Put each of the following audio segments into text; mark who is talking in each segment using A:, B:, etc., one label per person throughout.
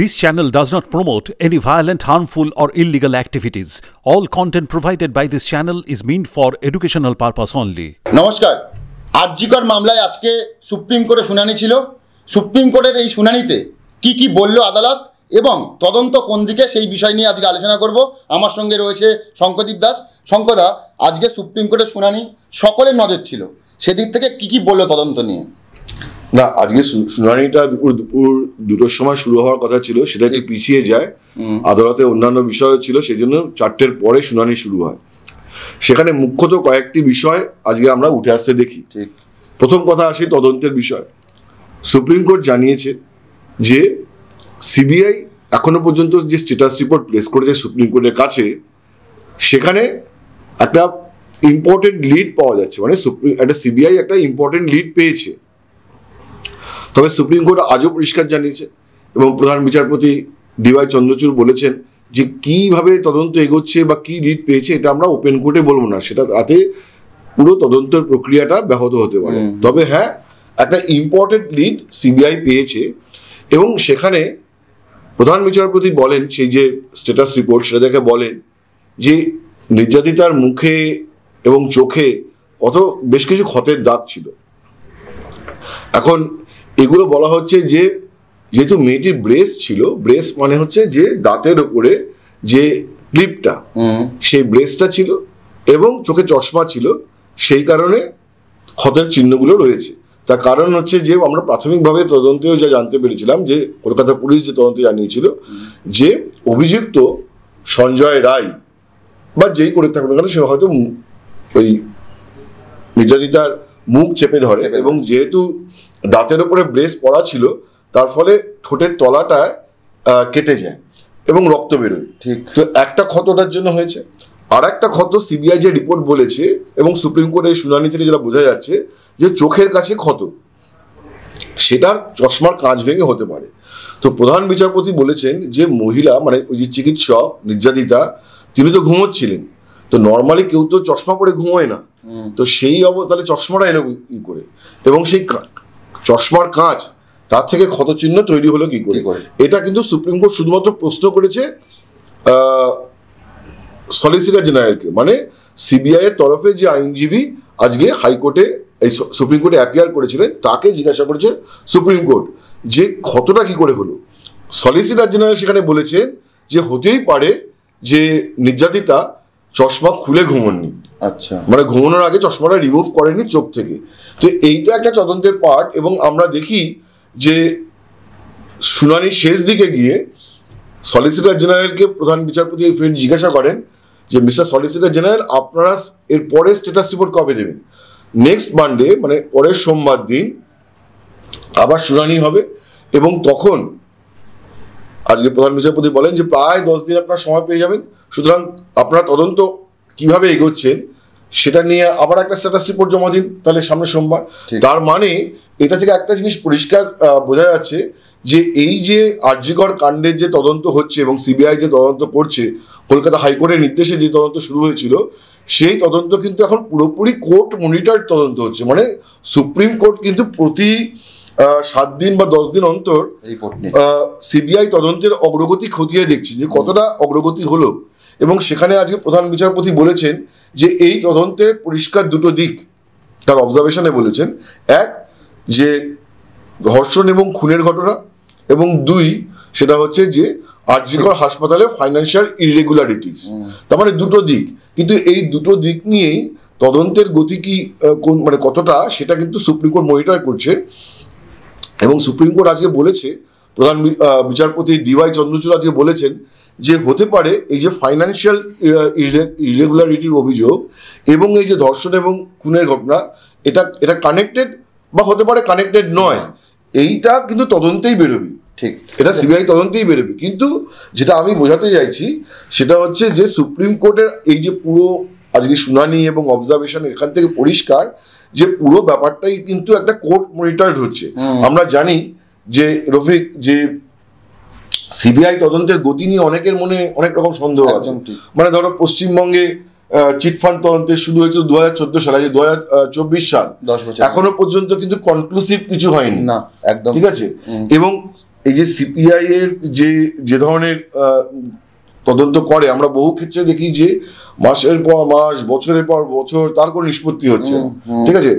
A: This channel does not promote any violent, harmful, or illegal activities. All content provided by this channel is meant for educational purpose only.
B: নমস্কার আরজিকর মামলায় আজকে supreme কোর্টে শুনানি ছিল supreme কোর্টের এই শুনানিতে কি কি বলল আদালত এবং তদন্ত কোন দিকে সেই বিষয় নিয়ে আজকে আলোচনা করব আমার সঙ্গে রয়েছে শঙ্কদীপ দাস শঙ্কদা আজকে সুপ্রিম কোর্টের শুনানি সকলের নজর ছিল সেদিক থেকে কি কি বলল তদন্ত নিয়ে
A: না আজকে শুনানিটা দুপুর দুপুর দুটোর সময় শুরু হওয়ার কথা ছিল সেটা একটু পিছিয়ে যায় আদালতে অন্যান্য বিষয় ছিল সেই জন্য চারটের পরে শুনানি শুরু হয় সেখানে মুখ্যত কয়েকটি বিষয় আজকে আমরা উঠে আসতে দেখি প্রথম কথা আসে তদন্তের বিষয় সুপ্রিম কোর্ট জানিয়েছে যে সিবিআই এখনো পর্যন্ত যে স্টেটাস রিপোর্ট প্লেস করেছে সুপ্রিম কোর্টের কাছে সেখানে একটা ইম্পর্টেন্ট লিড পাওয়া যাচ্ছে মানে সুপ্রিম একটা সিবিআই একটা ইম্পর্টেন্ট লিড পেয়েছে তবে সুপ্রিম কোর্ট আজও পরিষ্কার জানিয়েছে এবং প্রধান বিচারপতি ডিওয়াই চন্দ্রচূড় বলেছেন যে কিভাবে তদন্ত এগোচ্ছে বা কি রিট পেয়েছে এটা আমরা ওপেন কোর্টে বলবো না সেটা তাতে পুরো তদন্তের প্রক্রিয়াটা ব্যাহত হতে পারে তবে হ্যাঁ একটা ইম্পর্টেন্ট লিড সিবিআই পেয়েছে এবং সেখানে প্রধান বিচারপতি বলেন সেই যে স্ট্যাটাস রিপোর্ট সেটা দেখে বলেন যে নির্যাতিতার মুখে এবং চোখে অত বেশ কিছু ক্ষতের দাগ ছিল এখন এগুলো বলা হচ্ছে যে যেহেতু মেয়েটির ব্রেস ছিল ব্রেস মানে হচ্ছে যে দাঁতের ওপরে যে ক্লিপটা সেই ব্রেসটা ছিল এবং চোখে চশমা ছিল সেই কারণে ক্ষতের চিহ্নগুলো রয়েছে তার কারণ হচ্ছে যে আমরা প্রাথমিকভাবে তদন্তেও যা জানতে পেরেছিলাম যে কলকাতা পুলিশ যে তদন্তে জানিয়েছিল যে অভিযুক্ত সঞ্জয় রায় বা যেই করে থাকুন কেন সে হয়তো ওই নির্যাতিতার মুখ চেপে ধরে এবং যেহেতু দাঁতের উপরে ব্রেস পড়া ছিল তার ফলে ঠোঁটের তলাটা কেটে যায় এবং রক্ত বেরোয় ঠিক তো একটা ক্ষতটার জন্য হয়েছে আর একটা ক্ষত সিবিআই যে রিপোর্ট বলেছে এবং সুপ্রিম কোর্টের শুনানি থেকে যেটা বোঝা যাচ্ছে যে চোখের কাছে ক্ষত সেটা চশমার কাঁচ ভেঙে হতে পারে তো প্রধান বিচারপতি বলেছেন যে মহিলা মানে ওই যে চিকিৎসক নির্যাতিতা তিনি তো ঘুমোচ্ছিলেন তো নর্মালি কেউ তো চশমা পরে ঘুমোয় না তো সেই অবস্থা চশমাটা এনে করে এবং সেই চশমার কাঁচ তার থেকে ক্ষত চিহ্ন তৈরি হলো কি করে এটা কিন্তু সুপ্রিম কোর্ট শুধুমাত্র প্রশ্ন করেছে সলিসিটর জেনারেলকে মানে সিবিআই এর তরফে যে আইনজীবী আজকে হাইকোর্টে এই সুপ্রিম কোর্টে অ্যাপিয়ার করেছিলেন তাকে জিজ্ঞাসা করেছে সুপ্রিম কোর্ট যে ক্ষতটা কি করে হলো সলিসিটর জেনারেল সেখানে বলেছেন যে হতেই পারে যে নির্যাতিতা চশমা খুলে ঘুমননি আচ্ছা মানে ঘুমানোর আগে চশমাটা রিমুভ করেনি চোখ থেকে তো এইটা একটা তদন্তের পার্ট এবং আমরা দেখি যে শুনানির শেষ দিকে গিয়ে সলিসিটার জেনারেলকে প্রধান বিচারপতি ফের জিজ্ঞাসা করেন যে মিস্টার সলিসিটার জেনারেল আপনারা এর পরের স্টেটাস রিপোর্ট কবে দেবেন নেক্সট মানডে মানে পরের সোমবার দিন আবার শুনানি হবে এবং তখন আজকে প্রধান বিচারপতি বলেন যে প্রায় দশ দিন আপনারা সময় পেয়ে যাবেন সুতরাং আপনার তদন্ত কিভাবে এগোচ্ছেন সেটা নিয়ে আবার একটা স্ট্যাটাস রিপোর্ট জমা দিন তাহলে সামনে সোমবার তার মানে এটা থেকে একটা জিনিস পরিষ্কার বোঝা যাচ্ছে যে এই যে আর্যিকর কাণ্ডের যে তদন্ত হচ্ছে এবং সিবিআই যে তদন্ত করছে কলকাতা হাইকোর্টের নির্দেশে যে তদন্ত শুরু হয়েছিল সেই তদন্ত কিন্তু এখন পুরোপুরি কোর্ট মনিটর তদন্ত হচ্ছে মানে সুপ্রিম কোর্ট কিন্তু প্রতি সাত দিন বা দশ দিন অন্তর সিবিআই তদন্তের অগ্রগতি খতিয়ে দেখছে যে কতটা অগ্রগতি হলো এবং সেখানে আজকে প্রধান বিচারপতি বলেছেন যে এই তদন্তের পরিষ্কার দুটো দিক তার অবজারভেশনে বলেছেন এক যে ধর্ষণ এবং খুনের ঘটনা এবং দুই সেটা হচ্ছে যে আরজিকর হাসপাতালে ফাইন্যান্সিয়াল ইরেগুলারিটিস তার মানে দুটো দিক কিন্তু এই দুটো দিক নিয়েই তদন্তের গতি কি কোন মানে কতটা সেটা কিন্তু সুপ্রিম কোর্ট মনিটর করছে এবং সুপ্রিম কোর্ট আজকে বলেছে প্রধান বিচারপতি ডিওয়াই চন্দ্রচূড় আজকে বলেছেন যে হতে পারে এই যে ফাইন্যান্সিয়াল ইরেগুলারিটির uh, অভিযোগ এবং এই যে ধর্ষণ এবং খুনের ঘটনা এটা এটা কানেক্টেড বা হতে পারে কানেক্টেড নয় এইটা কিন্তু তদন্তেই বেরোবি ঠিক এটা সিবিআই তদন্তেই বেরোবে কিন্তু যেটা আমি বোঝাতে চাইছি সেটা হচ্ছে যে সুপ্রিম কোর্টের এই যে পুরো আজকে শুনানি এবং অবজারভেশন এখান থেকে পরিষ্কার যে পুরো ব্যাপারটাই কিন্তু একটা কোর্ট মনিটর হচ্ছে আমরা জানি যে রফিক যে সিবিআই তদন্তের গতি নিয়ে অনেকের মনে অনেক রকম সন্দেহ আছে মানে ধরো পশ্চিমবঙ্গে চিটফান্ড তদন্তের শুরু হয়েছিল দু হাজার চোদ্দ সালে দু হাজার চব্বিশ সাল
B: দশ বছর এখনো
A: পর্যন্ত কিন্তু কনক্লুসিভ কিছু হয়নি না একদম ঠিক আছে এবং এই যে সিপিআই এর যে যে ধরনের তদন্ত করে আমরা বহু ক্ষেত্রে দেখি যে মাসের পর মাস বছরের পর বছর তার কোনো নিষ্পত্তি হচ্ছে ঠিক আছে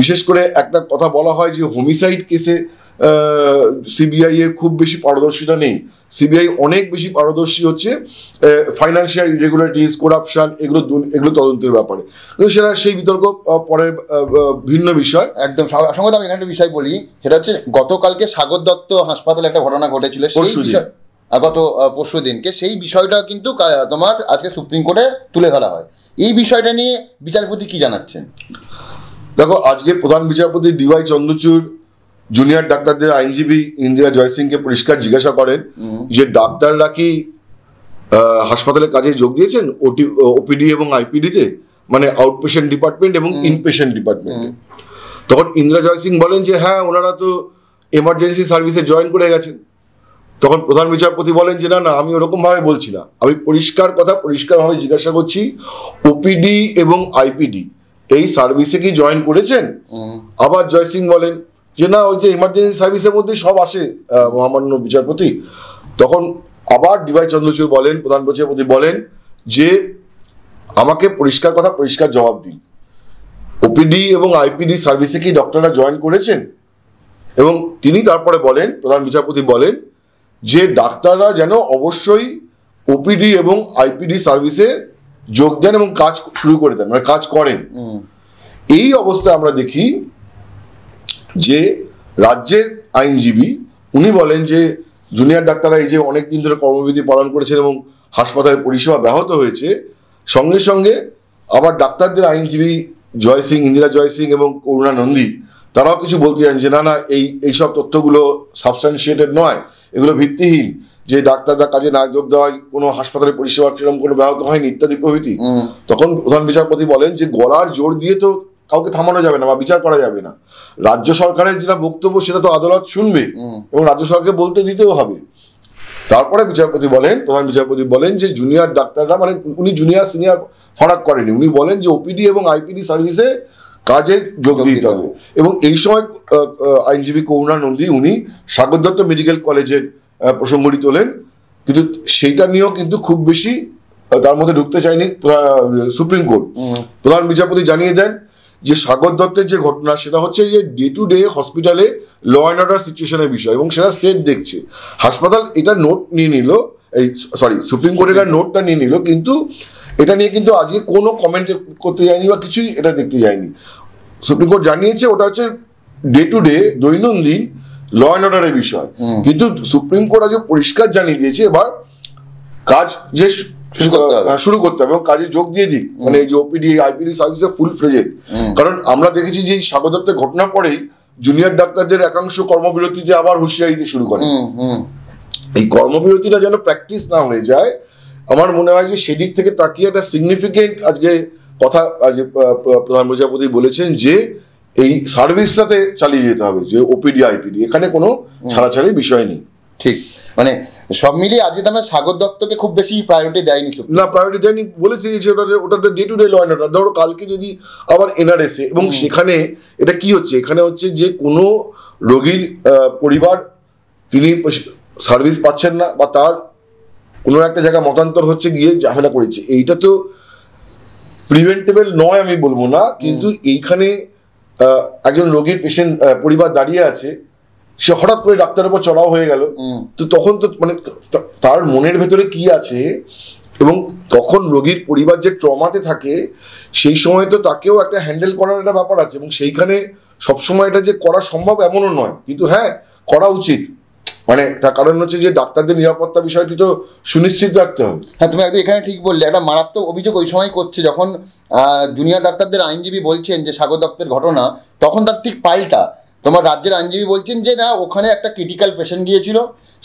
A: বিশেষ করে একটা কথা বলা হয় যে হোমিসাইড কেসে সিবিআই এর খুব বেশি পারদর্শিতা নেই সিবিআই অনেক বেশি পারদর্শী হচ্ছে ফাইন্যান্সিয়াল ইরেগুলারিটিস করাপশন এগুলো এগুলো তদন্তের ব্যাপারে কিন্তু সেটা সেই বিতর্ক পরে ভিন্ন বিষয় একদম
B: সঙ্গে আমি এখানে একটা বিষয় বলি সেটা হচ্ছে গতকালকে সাগর দত্ত হাসপাতালে একটা ঘটনা ঘটেছিল গত পরশু দিনকে সেই বিষয়টা কিন্তু তোমার আজকে সুপ্রিম কোর্টে তুলে ধরা
A: হয় এই বিষয়টা নিয়ে বিচারপতি কি জানাচ্ছেন দেখো আজকে প্রধান বিচারপতি ডিওয়াই চন্দ্রচূড় জুনিয়র ডাক্তারদের আইনজীবী ইন্দিরা জয়সিংকে পরিষ্কার জিজ্ঞাসা করেন যে ডাক্তাররা কি হাসপাতালে কাজে যোগ দিয়েছেন ওটি ওপিডি এবং আইপিডিতে মানে আউটপেশেন্ট ডিপার্টমেন্ট এবং ইনপেশেন্ট ডিপার্টমেন্টে তখন ইন্দিরা জয় সিং বলেন যে হ্যাঁ ওনারা তো এমার্জেন্সি সার্ভিসে জয়েন করে গেছেন তখন প্রধান বিচারপতি বলেন যে না না আমি ভাবে বলছি না আমি পরিষ্কার কথা পরিষ্কারভাবে জিজ্ঞাসা করছি ওপিডি এবং আইপিডি এই সার্ভিসে কি জয়েন করেছেন আবার জয় সিং বলেন যে না ওই যে ইমার্জেন্সি সার্ভিসের মধ্যেই সব আসে মহামান্য বিচারপতি তখন আবার ডিভাই চন্দ্রচূড় বলেন প্রধান বিচারপতি বলেন যে আমাকে পরিষ্কার কথা পরিষ্কার জবাব দিন ওপিডি এবং আইপিডি সার্ভিসে কি ডক্টররা জয়েন করেছেন এবং তিনি তারপরে বলেন প্রধান বিচারপতি বলেন যে ডাক্তাররা যেন অবশ্যই ওপিডি এবং আইপিডি সার্ভিসে যোগ দেন এবং কাজ শুরু করে দেন মানে কাজ করেন এই অবস্থায় আমরা দেখি যে রাজ্যের আইনজীবী উনি বলেন যে জুনিয়র ডাক্তাররা এই যে অনেক দিন ধরে কর্মবিধি পালন করেছেন এবং হাসপাতালের পরিষেবা ব্যাহত হয়েছে সঙ্গে সঙ্গে আবার ডাক্তারদের আইনজীবী জয় সিং ইন্দিরা জয় সিং এবং করুণা নন্দী তারাও কিছু বলতে চান যে না না এই এইসব তথ্যগুলো সাবস্টানশিয়েটেড নয় এগুলো ভিত্তিহীন যে ডাক্তাররা কাজে না যোগ দেওয়ায় কোনো হাসপাতালের পরিষেবা সেরকম কোনো ব্যাহত হয়নি ইত্যাদি প্রভৃতি তখন প্রধান বিচারপতি বলেন যে গলার জোর দিয়ে তো কাউকে থামানো যাবে না বা বিচার করা যাবে না রাজ্য সরকারের যেটা বক্তব্য সেটা তো আদালত শুনবে এবং রাজ্য সরকারকে বলতে দিতেও হবে তারপরে বিচারপতি বলেন প্রধান বিচারপতি বলেন যে জুনিয়র ডাক্তাররা মানে উনি জুনিয়র সিনিয়র ফারাক করেনি উনি বলেন যে ওপিডি এবং আইপিডি সার্ভিসে কাজে যোগ দিতে হবে এবং এই সময় আইনজীবী করুণা নন্দী উনি সাগর দত্ত মেডিকেল কলেজের প্রসঙ্গটি তোলেন কিন্তু সেইটা নিয়েও কিন্তু খুব বেশি তার মধ্যে ঢুকতে চায়নি সুপ্রিম কোর্ট প্রধান বিচারপতি জানিয়ে দেন যে সাগর দত্তের যে ঘটনা সেটা হচ্ছে যে ডে টু ডে হসপিটালে ল অ্যান্ড অর্ডার সিচুয়েশনের বিষয় এবং সেটা স্টেট দেখছে হাসপাতাল এটা নোট নিয়ে নিল এই সরি সুপ্রিম কোর্টের নোটটা নিয়ে নিল কিন্তু এটা নিয়ে কিন্তু আজকে কোনো কমেন্ট করতে যায়নি বা কিছুই এটা দেখতে যায়নি সুপ্রিম কোর্ট জানিয়েছে ওটা হচ্ছে ডে টু ডে দৈনন্দিন ল অ্যান্ড অর্ডারের বিষয় কিন্তু সুপ্রিম কোর্ট আজকে পরিষ্কার জানিয়ে দিয়েছে এবার কাজ যে হ্যাঁ, শুরু করতে হবে এবং কাজে যোগ দিয়ে দিই মানে এই যে ওপিডি আইপিডি সার্ভিসে ফুল ফ্লেজে কারণ আমরা দেখেছি যে স্বাগতত্বের ঘটনা পরেই জুনিয়র ডাক্তারদের একাংশ কর্মবিরতিতে আবার হুঁশিয়ারি দিতে শুরু করে এই কর্মবিরতিটা যেন প্র্যাকটিস না হয়ে যায় আমার মনে হয় যে সেদিক থেকে তাকিয়ে একটা সিগনিফিকেন্ট আজকে কথা আজ প্রধান বিচারপতি বলেছেন যে এই সার্ভিসটাতে চালিয়ে যেতে হবে যে ওপিডি আইপিডি এখানে কোনো ছাড়াছাড়ি বিষয় নেই ঠিক মানে সব মিলিয়ে আজকে আমরা সাগর দত্তকে খুব বেশি প্রায়োরিটি দেয়নি না প্রায়োরিটি দেয়নি বলেছি যে ওটা ওটা ডে টু ডে ল ওটা ধরো কালকে যদি আবার এনআরএসে এবং সেখানে এটা কি হচ্ছে এখানে হচ্ছে যে কোনো রোগীর পরিবার তিনি সার্ভিস পাচ্ছেন না বা তার কোনো একটা জায়গা মতান্তর হচ্ছে গিয়ে ঝামেলা করেছে এইটা তো প্রিভেন্টেবল নয় আমি বলবো না কিন্তু এইখানে একজন রোগীর পেশেন্ট পরিবার দাঁড়িয়ে আছে সে হঠাৎ করে ডাক্তারের উপর চড়াও হয়ে গেল তো তখন তো মানে তার মনের ভেতরে কি আছে এবং তখন রোগীর পরিবার যে ট্রমাতে থাকে সেই সময় তো তাকেও একটা হ্যান্ডেল করার একটা ব্যাপার আছে এবং সেইখানে সবসময় এটা যে করা সম্ভব এমনও নয় কিন্তু হ্যাঁ করা উচিত মানে তার কারণ হচ্ছে যে ডাক্তারদের নিরাপত্তা বিষয়টি তো সুনিশ্চিত রাখতে হবে হ্যাঁ তুমি একদম এখানে ঠিক বললে একটা মারাত্মক অভিযোগ ওই সময় করছে
B: যখন জুনিয়র ডাক্তারদের আইনজীবী বলছেন যে স্বাগত দত্তের ঘটনা তখন তার ঠিক পাল্টা তোমার রাজ্যের আইনজীবী বলছেন যে না ওখানে একটা ক্রিটিক্যাল পেশেন্ট গিয়েছিল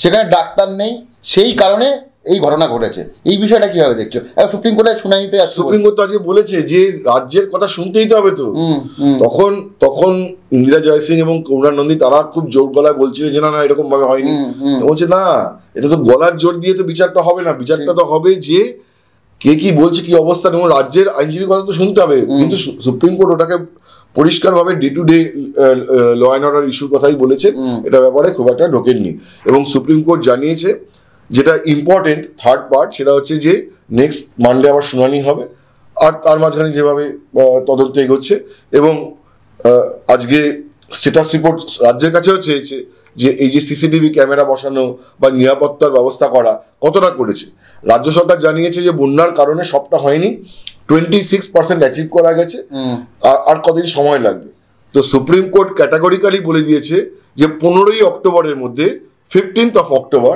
B: সেখানে ডাক্তার নেই সেই কারণে এই ঘটনা ঘটেছে এই বিষয়টা কিভাবে দেখছো সুপ্রিম কোর্টে শুনানিতে সুপ্রিম কোর্ট
A: তো আজকে বলেছে যে রাজ্যের কথা শুনতেই তো হবে তো তখন তখন ইন্দিরা জয়সিং এবং করুণা নন্দী তারা খুব জোর গলায় বলছিল যে না না এরকম ভাবে হয়নি বলছে না এটা তো গলার জোর দিয়ে তো বিচারটা হবে না বিচারটা তো হবে যে কে কি বলছে কি অবস্থা এবং রাজ্যের আইনজীবীর কথা তো শুনতে হবে কিন্তু সুপ্রিম কোর্ট ওটাকে পরিষ্কারভাবে day to day law and order ইস্যুর কথাই বলেছে এটা ব্যাপারে খুব একটা ঢোকেননি এবং সুপ্রিম কোর্ট জানিয়েছে যেটা ইম্পর্টেন্ট থার্ড পার্ট সেটা হচ্ছে যে নেক্সট মানডে আবার শুনানি হবে আর তার মাঝখানে যেভাবে তদন্ত এগোচ্ছে এবং আজকে স্টেটাস রিপোর্ট রাজ্যের কাছেও চেয়েছে যে এই যে সিসিটিভি ক্যামেরা বসানো বা নিরাপত্তার ব্যবস্থা করা কতটা করেছে রাজ্য সরকার জানিয়েছে যে বন্যার কারণে সবটা হয়নি টোয়েন্টি সিক্স পার্সেন্ট অ্যাচিভ করা গেছে আর কদিন সময় লাগবে তো সুপ্রিম কোর্ট ক্যাটাগরিক্যালি বলে দিয়েছে যে পনেরোই অক্টোবরের মধ্যে ফিফটিন্থ অফ অক্টোবর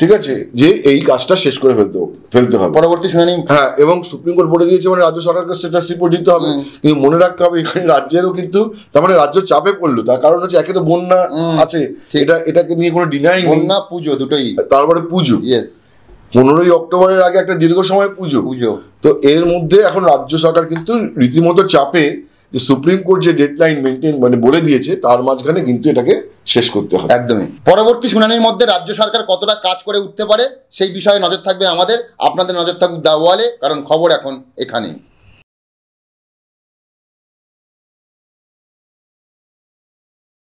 A: ঠিক আছে যে এই কাজটা শেষ করে ফেলতে ফেলতে হবে পরবর্তী শুনানি হ্যাঁ এবং সুপ্রিম কোর্ট বলে দিয়েছে মানে রাজ্য সরকারকে স্টেটাস রিপোর্ট দিতে হবে কিন্তু মনে রাখতে হবে এখানে রাজ্যেরও কিন্তু তার মানে রাজ্য চাপে পড়লো তার কারণ হচ্ছে একে তো বন্যা আছে এটা এটাকে নিয়ে কোনো ডিনাই বন্যা পুজো দুটোই তারপরে পুজো ইয়েস পনেরোই অক্টোবরের আগে একটা দীর্ঘ সময় পুজো পুজো তো এর মধ্যে এখন রাজ্য সরকার কিন্তু রীতিমতো চাপে যে সুপ্রিম কোর্ট যে ডেডলাইন মেনটেন মানে বলে দিয়েছে তার মাঝখানে কিন্তু এটাকে শেষ করতে হবে একদমই
B: পরবর্তী শুনানির মধ্যে রাজ্য সরকার কতটা কাজ করে উঠতে পারে সেই বিষয়ে নজর থাকবে আমাদের আপনাদের নজর থাকুক দাওয়ালে কারণ খবর এখন এখানেই